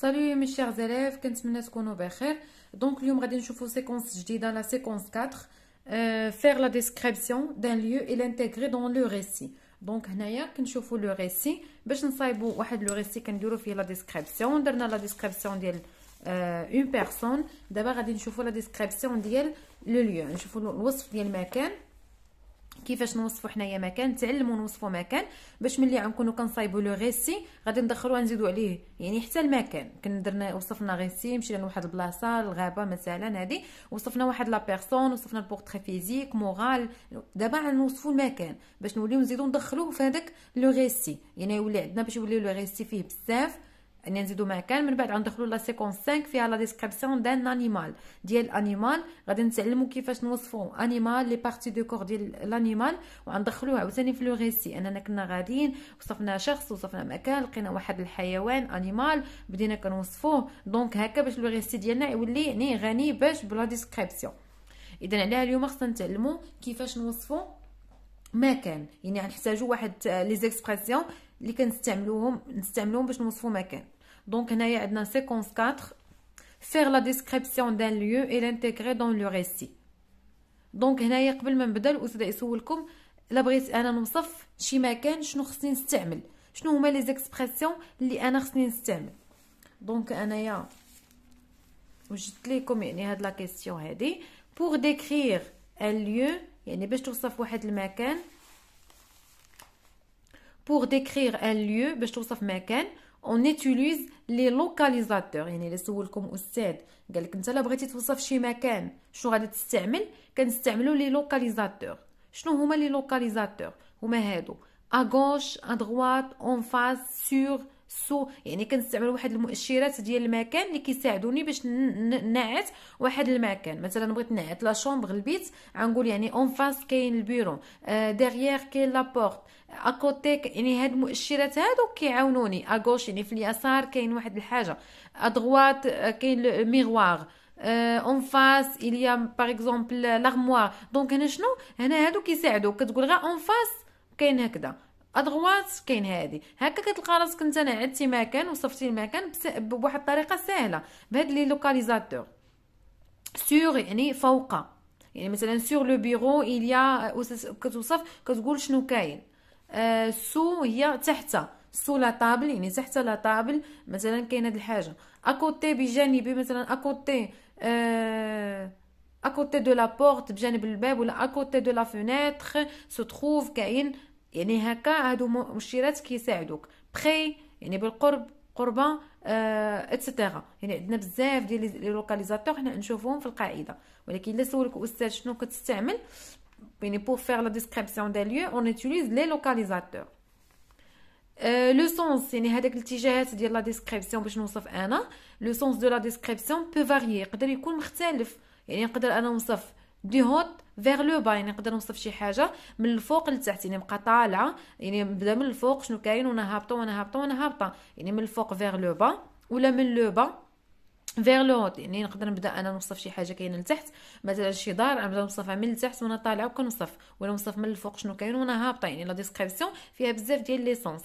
Salut mes chers élèves, qu'est-ce que vous avez Donc, nous allons voir la séquence, je la séquence 4, faire la description d'un lieu et l'intégrer dans le récit. Donc, nous allons le récit. Nous allons un récit qui fait la description. Nous allons la description d'une euh, personne. D'abord, nous allons voir la description du le lieu. Nous allons voir le lieu. كيفاش نوصفوا حنايا مكان تعلموا نوصفوا مكان باش ملي غنكونوا كنصايبوا لو غيسي غادي ندخلوا نزيدوا عليه يعني حتى المكان كندرنا وصفنا غيسي مشينا لواحد البلاصه الغابه مثلا هذه وصفنا واحد لا بيرسون وصفنا البورتري فيزيك مورال دابا غنوصفوا المكان باش نوليو نزيدو ندخلوه في هذاك لو غيسي يعني يولي عندنا باش يولي لو غيسي فيه بزاف ان نزيدو مكان من بعد غندخلو لا سيكونس 5 فيها لا ديسكريبسيون دان انيمال ديال انيمال غادي نتعلمو كيفاش نوصفو انيمال لي بارتي دو كور ديال الانيمال وغندخلوها عاوتاني في لو ريسي اننا كنا غاديين وصفنا شخص وصفنا مكان لقينا واحد الحيوان انيمال بدينا كنوصفوه دونك هكا باش لو ريسي ديالنا يولي يعني غني باش بلا ديسكريبسيون اذا عليها اليوم خصنا نتعلمو كيفاش نوصفو مكان يعني غنحتاجو واحد لي آه, زيكسبرسيون اللي كنستعملوهم نستعملوهم باش نوصفو مكان Donc, on a une séquence 4, faire la description d'un lieu et l'intégrer dans le récit. Donc, هنايا قبل ما نبدا الاستاذ يسولكم الا بغيت انا نوصف شي مكان شنو خصني نستعمل شنو هما لي زيكسبرسيون اللي انا خصني نستعمل دونك انايا وجدت لكم يعني هاد لا كيسيون هادي بور ان ليو يعني باش توصف واحد المكان بور je ان ليو باش توصف مكان اون utilise لي لوكاليزاتور يعني الا سولكم استاذ قال لك انت الا بغيتي توصف شي مكان شنو غادي تستعمل كنستعملوا لي لوكاليزاتور شنو هما لي لوكاليزاتور هما هادو ا غوش ا دروات اون فاس سور سو يعني كنستعمل واحد المؤشرات ديال المكان اللي كيساعدوني باش نعت واحد المكان مثلا بغيت نعت لا شومبر البيت غنقول يعني اون فاس كاين البيرو آه، ديغيير كاين لابورت اكوتي يعني هاد المؤشرات هادو كيعاونوني اغوش يعني في اليسار كاين واحد الحاجه ادغوات آه، كاين الميغوار آه، اون فاس اليا باغ اكزومبل لارموار دونك هنا شنو هنا هادو كيساعدوك كتقول غير اون فاس كاين هكذا ادغوات كاين هادي هكا كتلقى راسك انت نعدتي مكان وصفتي المكان بواحد الطريقه سهله بهاد لي لوكاليزاتور سور يعني فوق يعني مثلا سور لو بيرو اليا كتوصف كتقول شنو كاين آه euh, سو هي تحت سو لا طابل يعني تحت لا طابل مثلا كاين هاد الحاجه اكوتي بجانبي مثلا اكوتي آه اكوتي دو لا بورت بجانب الباب ولا اكوتي دو لا فينيتر سو تروف كاين يعني هكا هادو مؤشرات كيساعدوك بخي يعني بالقرب قربه آه، اتسيتيرا يعني عندنا بزاف ديال لي لوكاليزاتور حنا نشوفوهم في القاعده ولكن الا سولك استاذ شنو كتستعمل يعني بور فير لا ديسكريبسيون دي ليو اون utilise لي لوكاليزاتور لو سونس يعني هذاك الاتجاهات ديال لا ديسكريبسيون باش نوصف انا لو سونس دو لا ديسكريبسيون بو فاريي يقدر يكون مختلف يعني نقدر انا نوصف دي هوط فيغ لو با يعني نقدر نوصف شي حاجه من الفوق لتحت يعني نبقى طالعه يعني نبدا من الفوق شنو كاين وانا هابطه وانا هابطه وانا هابطه يعني من الفوق فيغ لو با ولا من لو با فيغ لو هوت يعني نقدر نبدا انا نوصف شي حاجه كاينه لتحت مثلا شي دار نبدا نوصفها من التحت وانا طالعه وكنوصف ولا نوصف من الفوق شنو كاين وانا هابطه يعني لا ديسكريبسيون فيها بزاف ديال ليسونس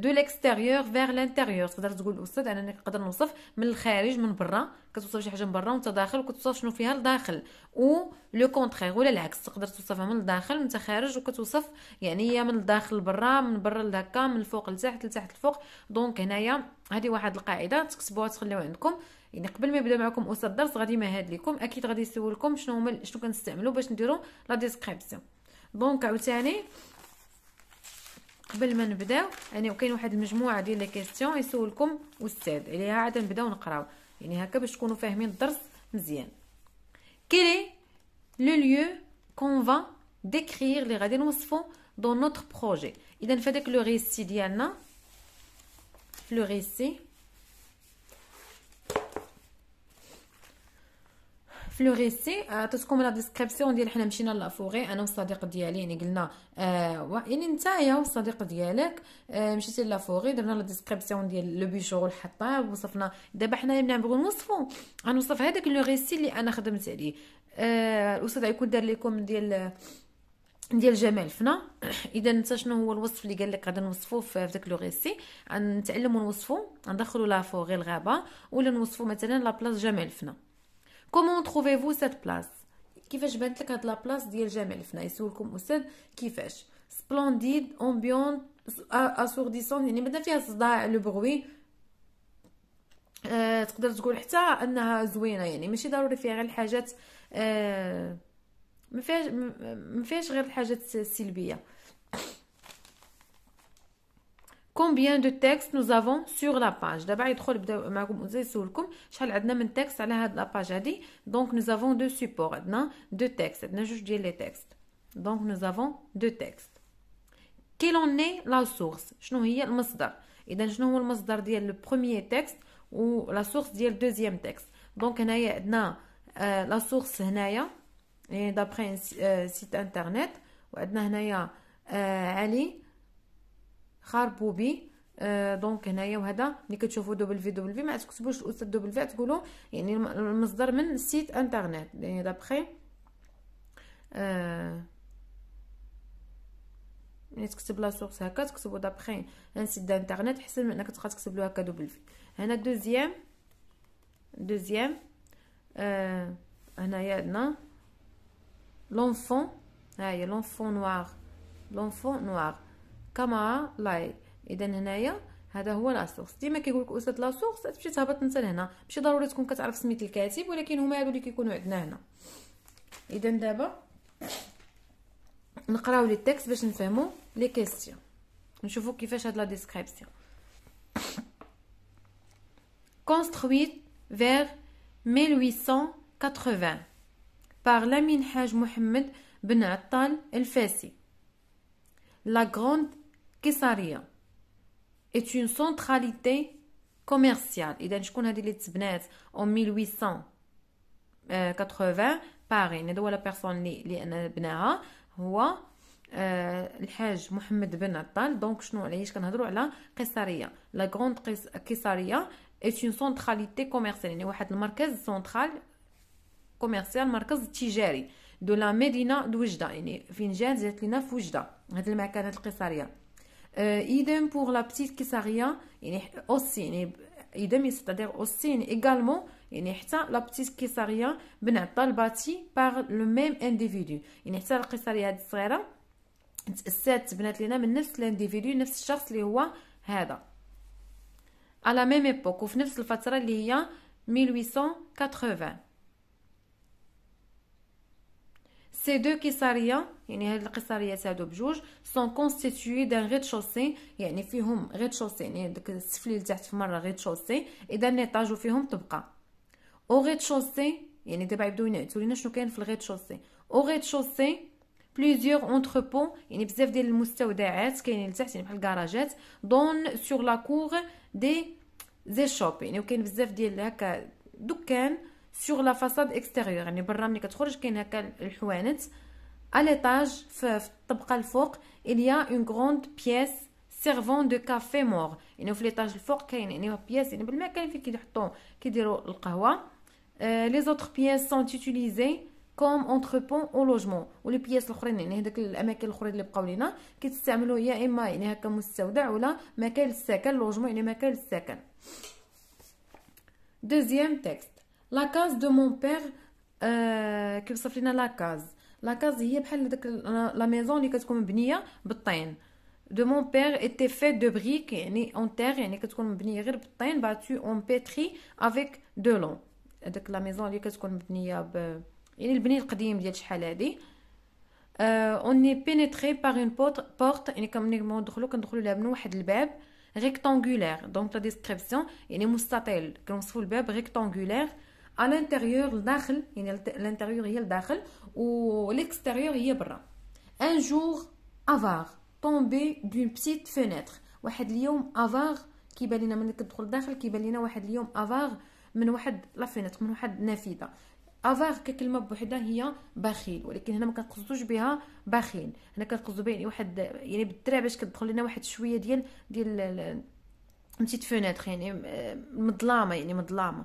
دو ليكستيريور فيغ لانتيريور تقدر تقول الاستاذ انني نقدر نوصف من الخارج من برا كتوصف شي حاجه من برا وانت داخل وكتوصف شنو فيها لداخل و لو كونتخيغ ولا العكس تقدر توصفها من الداخل وانت خارج وكتوصف يعني هي من الداخل لبرا من برا لهكا من الفوق لتحت لتحت الفوق دونك هنايا هذه واحد القاعده تكتبوها تخليوها عندكم يعني قبل ما يبدا معكم استاذ الدرس غادي يمهد لكم اكيد غادي يسولكم شنو هما شنو كنستعملوا باش نديروا لا ديسكريبسيون دونك عاوتاني قبل ما نبداو يعني كاين واحد المجموعه ديال لي كيسيون يسولكم استاذ عليها عاد نبداو نقراو يعني هكا باش تكونوا فاهمين الدرس مزيان كيلي لو ليو كون فا ديكريغ لي غادي نوصفو دون نوتر بروجي اذا فداك لو ريسي ديالنا لو ريسي في لو آه، عطيتكم انا ديسكريبسيون ديال حنا مشينا لافوغي انا والصديق ديالي يعني قلنا آه يعني نتايا والصديق ديالك آه، مشيتي مشيتي لافوغي درنا لا ديسكريبسيون ديال لو بيجو والحطاب وصفنا دابا حنا ملي نبغيو نوصفو غنوصف هذاك لو ريسي اللي انا خدمت عليه آه، الاستاذ غيكون دار لكم ديال ديال جمال فنا اذا انت شنو هو الوصف اللي قال لك غادي نوصفو في داك لو ريسي غنتعلموا نوصفو ندخلوا لا فوغي الغابه ولا نوصفو مثلا لا بلاص جمال فنا كومون تروفيفو سيت بلاص كيفاش بانت لك هاد لابلاص ديال جامع الفنا يسولكم استاذ كيفاش سبلونديد امبيون اسورديسون يعني بدا فيها صداع لو بروي أه تقدر تقول حتى انها زوينه يعني ماشي ضروري فيها غير الحاجات أه ما فيهاش غير الحاجات السلبيه combien de textes nous avons sur la page. D'abord, la page. Donc, nous avons deux supports. Deux textes. Nous avons les textes. Donc, nous avons deux textes. Quelle est la source Je le masdar. Et je masdar le premier texte ou la source dit le deuxième texte. Donc, euh, la source, d'après un euh, site internet, خاربو بي آه دونك هنايا وهذا ملي كتشوفوا دوبل في دوبل في ما تكتبوش الاستاذ دوبل في تقولوا يعني المصدر من سيت انترنت يعني دابخي آه يعني تكتب لا سورس هكا تكتبوا دابخي ان سيت انترنت حسن من انك تبقى تكتب له هكا دوبل في هنا دوزيام دوزيام آه هنايا عندنا لونفون ها هي لونفون نوار لونفون نوار كما لاي اذا هنايا هذا هو سورس ديما كيقول لك استاذ سورس تمشي تهبط انت لهنا ماشي ضروري تكون كتعرف سميه الكاتب ولكن هما هادو اللي كيكونوا عندنا هنا اذا دابا نقراو لي التكست باش نفهمو لي كيستيون نشوفو كيفاش هاد لا ديسكريبسيون construite فير 1880 بار لامين حاج محمد بن عطال الفاسي لا غروند قيصريه ات اون سونتراليتي كوميرسيال اذا شكون هذه اللي تبنات en 1880 باري هذا هو لا بيرسون لي لي انا بناها هو الحاج محمد بن عطال دونك شنو علاش كنهضروا على قيصريه لا غروند قيصريه ات اون سونتراليتي كوميرسيال يعني واحد المركز سونترال كوميرسيال مركز تجاري دو لا مدينه دوجده يعني فين جات جات لينا في وجده هاد المكانات القيصريه Euh, idem pour la petite Kissaria يعني aussi يعني idem c'est-à-dire يعني حتى لا بتيت كيساريه بنعطى الباتي باغ لو ميم انديفيدو يعني حتى القيصريه هاد الصغيره تاسات بنات لينا من نفس الانديفيدو نفس الشخص اللي هو هذا على ميم ايبوك وفي نفس الفتره اللي هي 1880 Ces deux kisariyas, sont constitués d'un rez-de-chaussée, et d'un rez-de-chaussée, yani rez-de-chaussée, Au rez-de-chaussée, plusieurs entrepôts, donnent sur la cour des échoppes, سور لا فاساد اكستيريور يعني برا ملي كتخرج كاين هكا الحوانت اليتاج في الطبقه الفوق اليا اون غروند بيس سيرفون دو كافي مور يعني في ليطاج الفوق كاين يعني بياس يعني بالما فين كيحطوا كيديروا القهوه لي زوتر بياس سون تيتيليزي كوم اونتربون او لوجمون والبياس الاخرين يعني هذاك الاماكن الاخرين اللي بقاو لينا كيتستعملوا يا اما يعني هكا مستودع ولا مكان السكن لوجمون يعني مكان السكن دوزيام تكست La case de mon père la كي La لنا لا كاز لا كاز هي بحال داك لا ميزون اللي كتكون مبنيه بالطين de mon de était On est briques يعني une terre يعني كتكون مبنيه غير بالطين est اون بيتري لا ميزون porte, على الانتيريور الداخل يعني الانتيريور هي الداخل والاكستيريور هي برا ان جور افار طومبي دون بسيت فينيتر واحد اليوم افار كيبان لنا ملي كتدخل داخل كيبان لنا واحد اليوم افار من واحد لا من واحد نافذه افار ككلمه بوحدها هي بخيل ولكن هنا ما كنقصدوش بها بخيل هنا كنقصدو بها يعني واحد يعني بالدرا باش كتدخل لنا واحد شويه ديال ديال مشيت فينيتر يعني مظلامه يعني مظلامه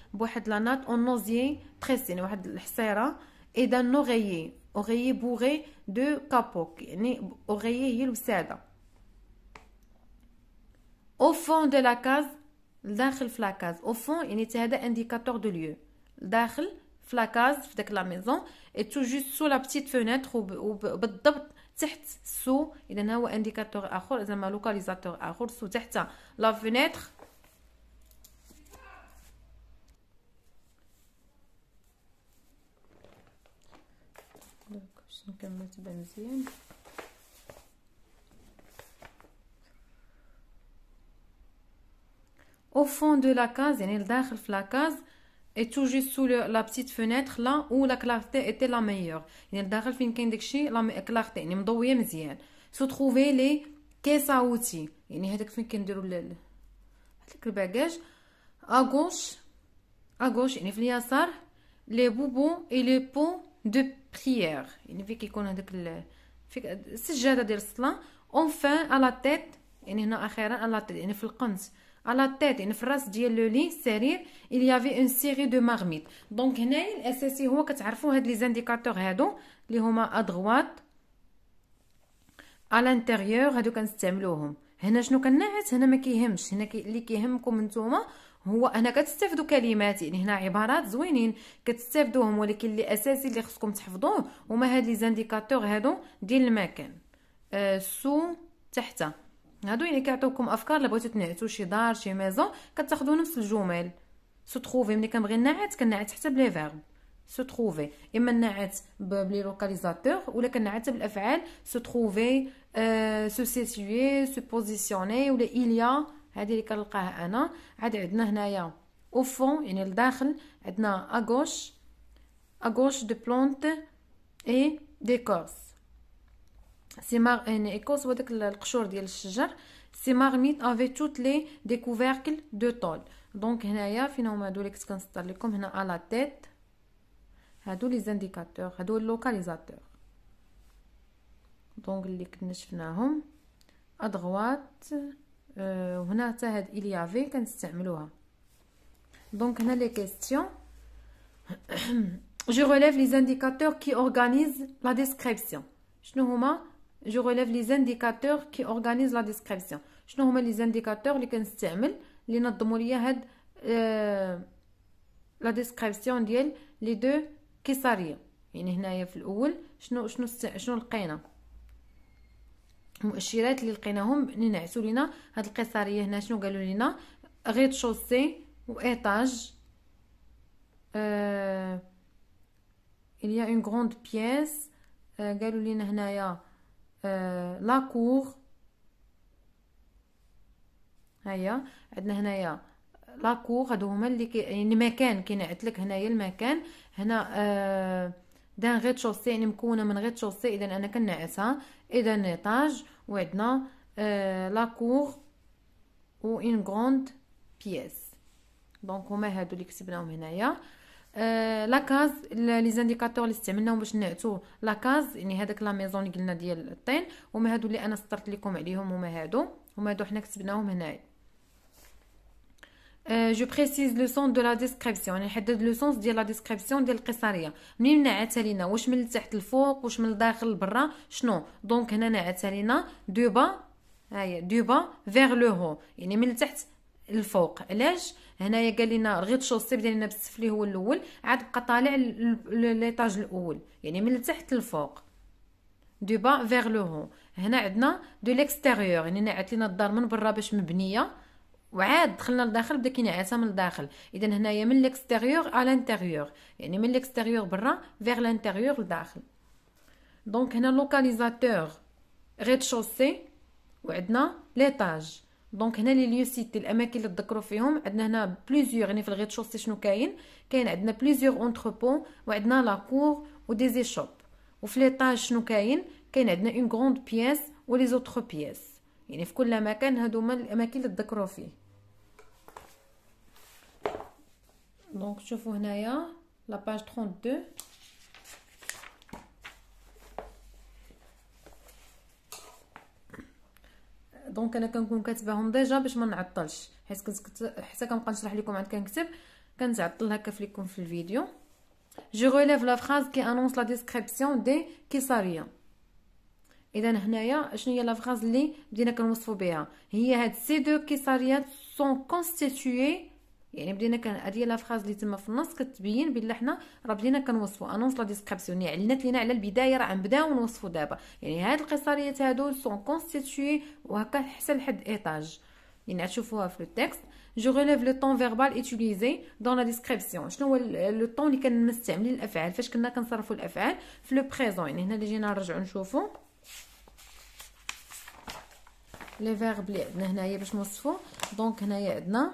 بواحد لا نات اون نوزيي تريس يعني واحد الحصيره اي دان اوغيي بوغي دو كابوك يعني اوغيي هي الوساده او فون دو لا كاز داخل في كاز او فون يعني هذا انديكاتور دو ليو داخل في كاز في داك لا ميزون اي تو جوست سو لا بتيت فونيتر وبالضبط تحت سو اذا هو انديكاتور اخر زعما لوكاليزاتور اخر سو تحت لا فونيتر خصني كما تبان مزيان au fond de la case يعني لداخل في la case et tout juste sous le, la petite fenêtre là où la clarté était la meilleure يعني لداخل فين كاين داكشي لا كلارتي يعني مضويه مزيان سو تروفي لي كيس اوتي يعني هذاك فين كنديروا هذاك الباكاج اغوش اغوش يعني في اليسار لي بوبو اي لي بو دو بريير يعني فيك يكون هذاك فيك السجاده ديال الصلاه اونفان على تيت يعني هنا اخيرا على تيت يعني في القنص على تيت يعني في الراس ديال لو لي السرير il y avait une série de marmites دونك هنايا الاساسي هو كتعرفوا هاد لي زانديكاتور هادو اللي هما ادغوات على انتيريور هادو كنستعملوهم هنا شنو كنعس هنا ما كيهمش هنا كي اللي كيهمكم نتوما هو انا كتستافدوا كلمات يعني هنا عبارات زوينين كتستافدوهم ولكن اللي اساسي اللي خصكم تحفظوه هما هاد لي زانديكاتور هادو ديال المكان أه سو تحت هادو يعني كيعطيوكم افكار الا بغيتو تنعتو شي دار شي ميزون كتاخذوا نفس الجمل سو تروفي ملي كنبغي نعت كنعت حتى بلي فيرب سو تروفي اما نعت بلي لوكاليزاتور ولا كنعت بالافعال سو تروفي أه سو سيتوي سو بوزيسيوني ولا اليا هذه اللي كنلقاها انا عاد عندنا هنايا او فون يعني لداخل عندنا اغوش اغوش دو بلونت اي ديكورس سيمار يعني ايكوس هو القشور ديال الشجر سي ميت افي توت لي ديكوفيركل دو طول دونك هنايا فين هما هادو اللي كنت كنستر لكم هنا على تيت هادو لي زانديكاتور هادو لوكاليزاتور دونك اللي كنا شفناهم ادغوات وهنا euh, حتى هاد اليافي كنستعملوها دونك هنا لي كيسيون جو relève لي زانديكاتور كي اورغانيز لا ديسكريبسيون شنو هما جو relève لي زانديكاتور كي اورغانيز لا ديسكريبسيون شنو هما لي زانديكاتور لي كنستعمل لي نظمو ليا هاد لا ديسكريبسيون ديال لي دو كيساريه يعني هنايا في الاول شنو شنو شنو لقينا المؤشرات اللي لقيناهم اللي نعسوا لينا هاد القيصريه هنا شنو قالوا لينا غيت شوسي وايطاج آه il y a une grande pièce آه، قالوا لينا هنايا لا آه، كور هيا عندنا هنايا لا كور هادو هما اللي كي يعني مكان كينعت لك هنايا المكان هنا آه دان غيت شوسي يعني مكونه من غيت شوسي اذا انا كنعسها اذا نيطاج وعندنا آه لا كور و اون غروند بيس دونك هما هادو اللي كتبناهم هنايا آه، لا لاكاز لي زانديكاتور اللي استعملناهم باش نعتو لاكاز يعني هذاك لا ميزون اللي قلنا ديال الطين هما هادو اللي انا سطرت لكم عليهم هما هادو هما هادو حنا كتبناهم هنايا جو بريسيز لو سون دو لا ديسكريبسيون يعني نحدد لو سونس ديال لا ديسكريبسيون ديال القصاريه منين نعتها لينا واش من التحت الفوق واش من الداخل لبرا شنو دونك هنا نعتها لينا دو با هاهي دو با فيغ لو هو يعني من التحت الفوق علاش هنايا قال لنا رغيت شوسي يعني بدا لنا بالسفلي هو الاول عاد بقى طالع ليطاج الاول يعني من التحت الفوق دو با فيغ لو هو هنا عندنا دو ليكستيريور يعني نعت لينا الدار من برا باش مبنيه وعاد دخلنا لداخل بدا كينعس من الداخل اذا هنايا من ليكستيريور ا لانتيريور يعني من ليكستيريور برا فيغ لانتيريور لداخل دونك هنا لوكاليزاتور ريد شوسي وعندنا ليطاج دونك هنا لي ليو سيتي الاماكن اللي تذكروا فيهم عندنا هنا بليزيور يعني في الغيت شوسي شنو كاين كاين عندنا بليزيور اونتربو وعندنا كور ودي شوب وفي ليطاج شنو كاين كاين عندنا اون غروند بياس ولي زوتر بياس يعني في كل مكان هادو هما الاماكن اللي تذكروا فيه دونك شوفوا هنايا باج 32 دونك انا كنكون كاتباهم ديجا باش ما نعطلش حيت كنت حتى كنبقى نشرح لكم عاد كنكتب كنتعطل هكا في لكم في الفيديو Je relève la phrase qui annonce la description des Kessariens. اذا هنايا شنو هي لا فراز اللي بدينا كنوصفوا بها هي هاد سي دو كيساريات سون كونستيتوي يعني بدينا كان هذه لا فراز اللي تما في النص كتبين بلي حنا راه بدينا كنوصفوا انونس لا ديسكريبسيون يعني علنات لينا على البدايه راه غنبداو نوصفوا دابا يعني هاد القصاريات هادو سون كونستيتوي وهكا حتى لحد ايطاج يعني غتشوفوها في تيكست جو ريليف لو طون فيربال ايتوليزي دون لا ديسكريبسيون شنو هو لو طون اللي كنستعمل للافعال فاش كنا كنصرفوا الافعال في لو بريزون يعني هنا اللي جينا نرجعوا نشوفوا لي فيرب لي عندنا هنايا باش نوصفو دونك هنايا عندنا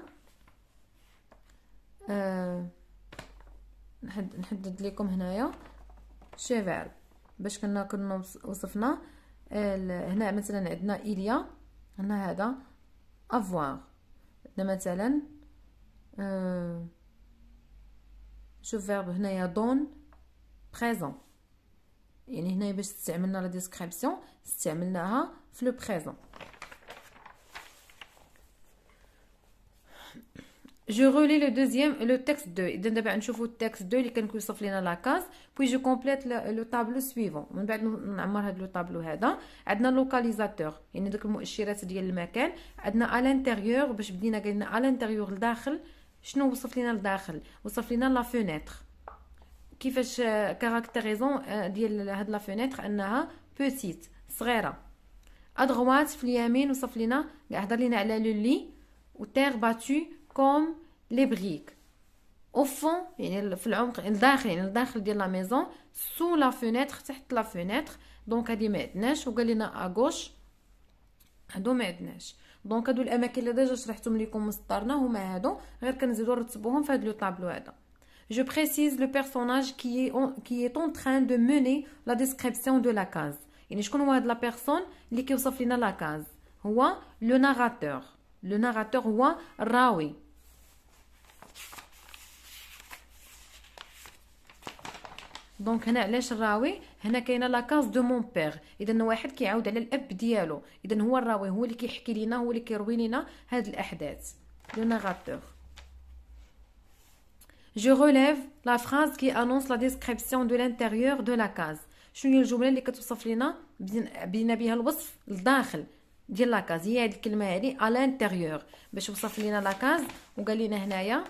آه نحدد لكم هنايا شي فيرب باش كنا كنا وصفنا هنا مثلا عندنا إليا هنا هذا افوار عندنا مثلا شوف فيرب هنايا دون بريزون يعني هنايا باش استعملنا لا ديسكريبسيون استعملناها في لو بريزون جو غولي لو دوزيام لو تكست دو اذا دابا نشوفو التكست دو اللي كان كيوصف لينا لاكاز بوي جو كومبليت لو طابلو سويفون من بعد نعمر هاد لو طابلو هذا عندنا لوكاليزاتور يعني دوك المؤشرات ديال المكان عندنا الانتيريور باش بدينا قالنا الانتيريور لداخل شنو وصف لينا لداخل وصف لينا لا فونيتر كيفاش كاركتيريزون ديال هاد لا فونيتر انها بوتيت صغيره ادغوات في اليمين وصف لينا هضر لينا على لو لي وتيغ باتو comme les briques au fond يعني في العمق الداخل يعني الداخل ديال لا ميزون سو لا فينيتر تحت لا فينيتر دونك هادي ما عندناش وقال لنا هادو ما عندناش دونك هادو الاماكن اللي لكم Je précise le personnage qui est, en, qui est en train de mener la description de la case. يعني شكون هو personne لا بيرسون اللي la case. دونك هنا علاش الراوي هنا كاينه لاكاز دو مون بير اذا واحد كيعاود على الاب ديالو اذا هو الراوي هو اللي كيحكي لينا هو اللي كيروي لينا هاد الاحداث لو ناراتور جو ريليف لا فراز كي انونس لا ديسكريبسيون دو لانتيريور دو لا كاز شنو هي الجمله اللي كتوصف لينا بينا بها الوصف الداخل ديال لاكاز هي هاد الكلمه هادي ا لانتيريور باش وصف لا لاكاز وقال لينا هنايا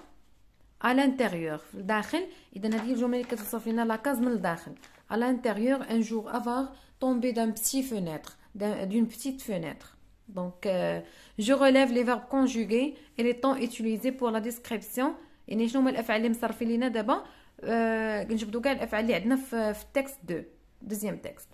à l'intérieur داخل اذا هذه الجملة كتوصف لنا لا كاز من الداخل à l'intérieur un jour avare tombé d'un petit fenêtre d'une petite fenêtre donc euh, je relève les verbes conjugués et les temps utilisés pour la description يعني شنو هما الافعال اللي مصرفين لينا دابا كنجبدو كاع الافعال اللي عندنا في في التكست 2 دوزيام تكست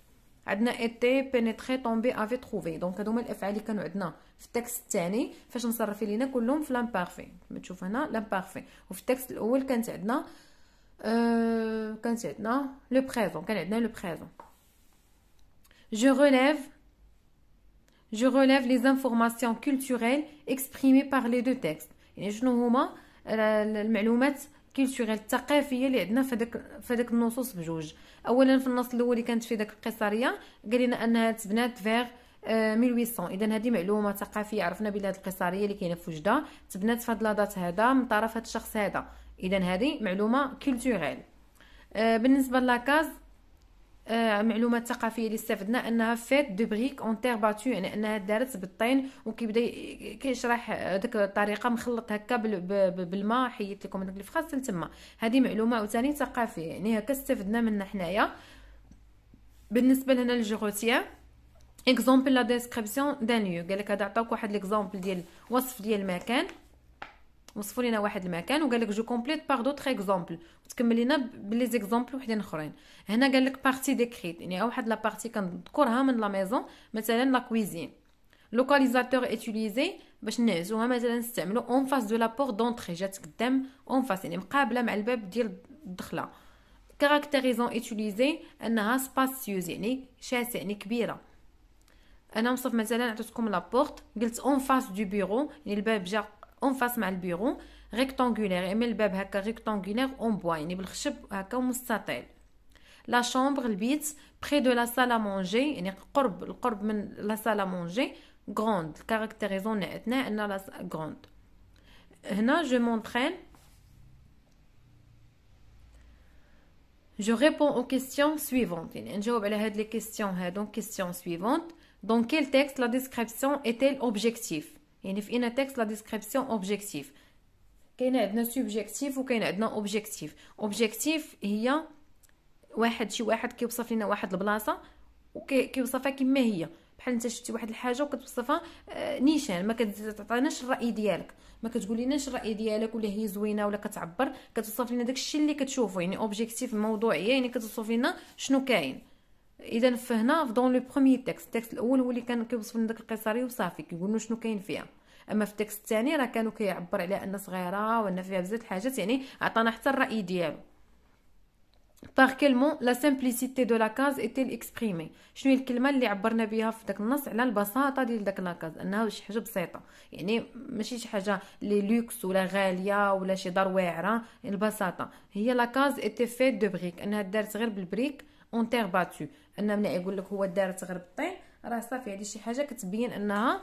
عندنا ايتي بينيتري طومبي افي تروفي دونك هادو هما الافعال اللي كانوا عندنا في التكست الثاني فاش مصرفين لينا كلهم في لامبارفي كما تشوف هنا لامبارفي وفي التكست الاول كانت عندنا أه كانت عندنا لو بريزون كان عندنا لو بريزون جو relève je relève les informations culturelles exprimées par les deux textes يعني شنو هما المعلومات كولتوريل الثقافيه اللي عندنا في داك في داك النصوص بجوج اولا في النص الاول اللي كانت في داك القيصريه قال لنا انها تبنات فيغ 1800 آه، اذا هذه معلومه ثقافيه عرفنا بلي هذه القيصريه اللي كاينه في وجده تبنات في هذه لادات هذا من طرف هذا الشخص هذا اذا هذه معلومه كولتوريل آه، بالنسبه لاكاز معلومات ثقافيه اللي استفدنا انها فيت دو بريك اون تير باتو يعني انها دارت بالطين وكيبدا كيشرح ديك الطريقه مخلط هكا بالماء حيت لكم ديك الفخاز تما هذه معلومه وثاني ثقافيه يعني هكا استفدنا منها حنايا بالنسبه لهنا الجغوتيه اكزومبل لا ديسكريبسيون دان ليو قال هذا عطاوك واحد ليكزومبل ديال وصف ديال المكان وصفوا لينا واحد المكان وقال لك جو كومبليت باغ دوتر اكزومبل وتكمل لنا بلي زيكزومبل وحدين اخرين هنا قال لك بارتي ديكريت يعني واحد لا بارتي كنذكرها من لا ميزون مثلا لا كويزين لوكاليزاتور اتيليزي باش نعزوها مثلا نستعملو اون فاس دو لابور دونتري جات قدام اون فاس يعني مقابله مع الباب ديال الدخله كاركتيريزون اتيليزي انها سباسيوز يعني شاسع يعني كبيره انا نصف مثلا عطيتكم لابورت قلت اون فاس دو بيرو يعني الباب جا En face bureau, rectangulaire, et le bébé est rectangulaire en bois, une branche à comme satellite. La chambre le lit près de la salle à manger, courbe la salle à manger, grande, caractérisée en éthnique, grande. je m'entraîne. Je réponds aux questions suivantes. Je questions. Donc, question suivante. Dans quel texte la description est-elle objective? يعني في ان تيكست لا ديسكريبسيون اوبجيكتيف كاين عندنا سوبجيكتيف وكاين عندنا اوبجيكتيف اوبجيكتيف هي واحد شي واحد كيوصف لنا واحد البلاصه وكيوصفها كما هي بحال انت شفتي واحد الحاجه وكتوصفها آه، نيشان ما كتعطيناش الراي ديالك ما كتقوليناش الراي ديالك ولا هي زوينه ولا كتعبر كتوصف لنا داكشي اللي كتشوفه يعني اوبجيكتيف موضوعيه يعني كتوصف لنا شنو كاين اذا فهنا دون لو بروميي تيكست التكست الاول هو اللي كان كيوصف لنا داك القصاري وصافي كيقول لنا شنو كاين فيها اما في التكست الثاني راه كانوا كيعبر على ان صغيره وان فيها بزاف الحاجات يعني عطانا حتى الراي ديالو باغ كلمون لا سامبليسيتي دو لا كاز ايتي ليكسبريمي شنو هي الكلمه اللي عبرنا بها في داك النص على البساطه ديال داك لاكاز انها شي حاجه بسيطه يعني ماشي شي حاجه لي لوكس ولا غاليه ولا شي دار واعره يعني البساطه هي لاكاز ايتي فيت دو بريك انها دارت غير بالبريك اون تير باتو ان ملي يقول لك هو دار تغرب الطين راه صافي هذه شي حاجه كتبين انها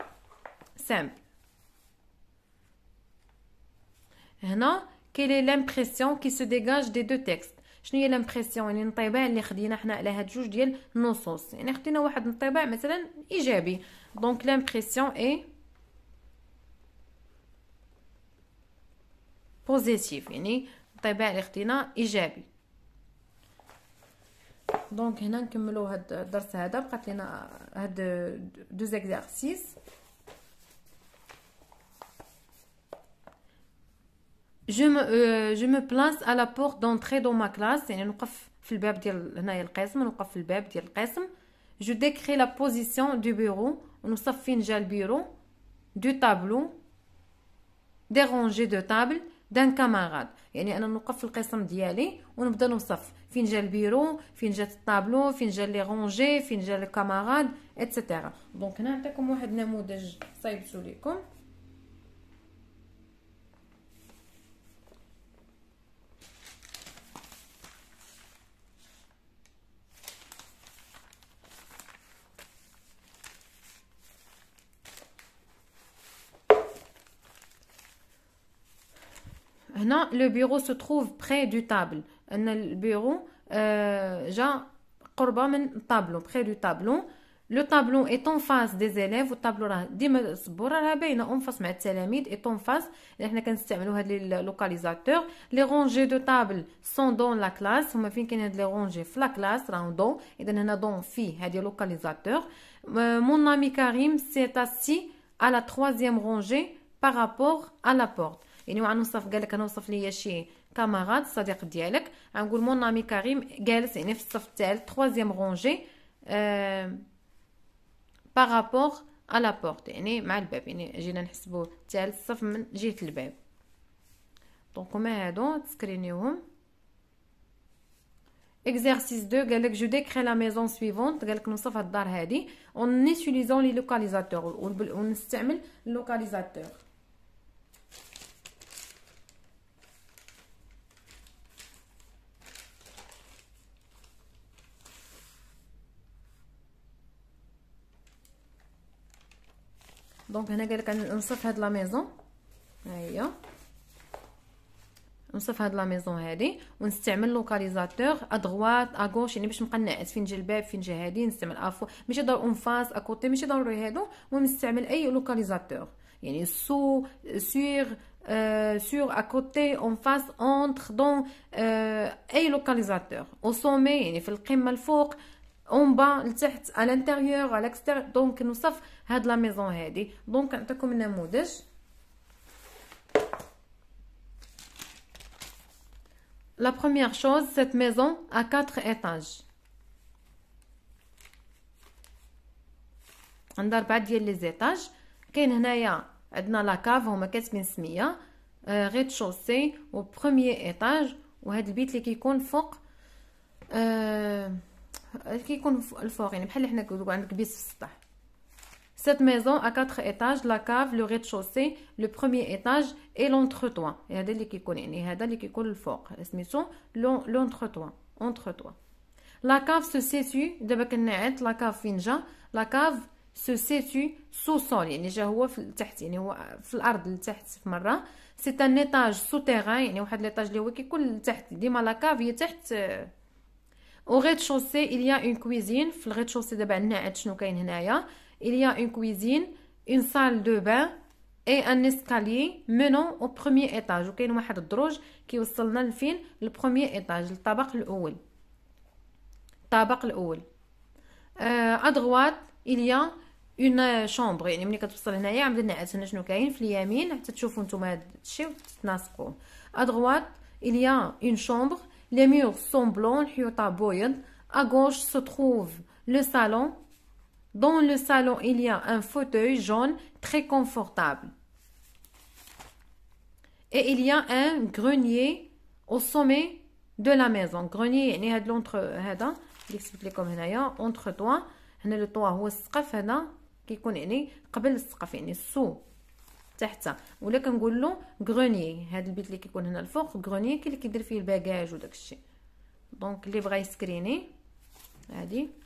سامبل هنا كيلي لامبريسيون كي سو ديغاج دي دو تيكست شنو هي لامبريسيون يعني الانطباع اللي خدينا حنا على هاد جوج ديال النصوص يعني خدينا واحد الانطباع مثلا ايجابي دونك لامبريسيون اي بوزيتيف يعني الانطباع اللي خدينا ايجابي دونك هنا نكملوا هاد الدرس هذا بقات لينا هاد دو زيكزارسيس je me euh, je me place à la porte d'entrée dans ma classe يعني نوقف في الباب ديال هنايا القسم نوقف في الباب ديال القسم je décris la position du bureau ونوصف فين البيرو du tableau des rangées de tables d'un camarade يعني انا نوقف في القسم ديالي ونبدا نوصف فين جا البيرو فين جات الطابلو فين جا لي رونجي فين جا لي كاماراد دونك هنا نعطيكم واحد النموذج صايبته ليكم le bureau se trouve près du tableau. Le bureau, euh, j'ai un tableau, près du tableau. Le tableau est en face des élèves, le tableau est en face des élèves, est en face, nous avons le localisateur. Les rangées de tables sont dans la classe, nous avons fait les rangées dans la classe, nous avons dans la classe, le localisateur. Euh, mon ami Karim s'est assis à la troisième rangée par rapport à la porte. يعني وعنوصف قال لك وصف ليا شي كاماراد صديق ديالك غنقول مون امي كريم جالس يعني في الصف الثالث تخوازيام غونجي أه... بارابور على بورت يعني مع الباب يعني جينا نحسبو الثالث صف من جهه الباب دونك هما هادو تسكرينيوهم اكزرسيس 2 قال لك جو ديكري لا ميزون سويفونت قال لك نوصف هاد الدار هادي اون نيتيليزون لي لوكاليزاتور ونستعمل اللوكاليزاتور دونك هنا قالك نصف هاد لا ميزون ها هي نصف هاد لا ميزون هادي ونستعمل لوكاليزاتور ادغوات اغوش يعني باش مقنعات فين جا الباب فين جا هادي نستعمل افو ماشي ضروري اون فاس اكوتي ماشي ضروري هادو المهم نستعمل اي لوكاليزاتور يعني سو سور Euh, sur, à côté, en face, entre, dans, euh, et localisateur. Au sommet, يعني في القمة الفوق, اون با لتحت على الانتيريور على الاكستير دونك نوصف هاد لا ميزون هادي دونك نعطيكم النموذج لا بروميير شوز سيت ميزون ا 4 ايطاج عندها ربعة ديال لي زيطاج كاين هنايا عندنا لا كاف هما كاتبين سميه غيت شوسي و بروميير ايطاج وهاد البيت اللي كيكون فوق آه كيكون الفوق يعني بحال حنا كنقولوا عندك بيس في السطح سيت ميزون ا quatre ايطاج لا كاف لو rez شوسي لو le ايطاج اي et هذا اللي كيكون يعني هذا اللي كيكون الفوق سميتو l'entretoit. Entretoit. لا كاف سو سيتو دابا كنعت لا كاف فين جا لا كاف سو سيتي سو سول يعني جا هو في التحت يعني هو في الارض لتحت في مره سي ان ايطاج تيغان يعني واحد ليطاج اللي هو كيكون لتحت ديما لا كاف هي تحت au rez-de-chaussée il y a une cuisine في الغيتشوسي دابا عندنا عاد شنو كاين هنايا il y a une cuisine une salle de bain et un escalier menant au premier étage وكاين واحد الدروج كيوصلنا لفين للبروميير ايطاج للطابق الاول الطابق الاول ا droite il y a اون شومبر يعني ملي كتوصل هنايا عم نعس هنا شنو كاين في اليمين حتى تشوفوا نتوما هذا الشيء وتتناسقوا ا droite il y a une chambre Les murs sont blancs, À gauche se trouve le salon. Dans le salon, il y a un fauteuil jaune très confortable. Et il y a un grenier au sommet de la maison. Grenier, يعني هاد l'entre تحت ولا كنقول له غروني هذا البيت اللي كيكون هنا الفوق غروني كي اللي كيدير فيه الباجاج وداك الشيء دونك اللي بغى يسكريني هادي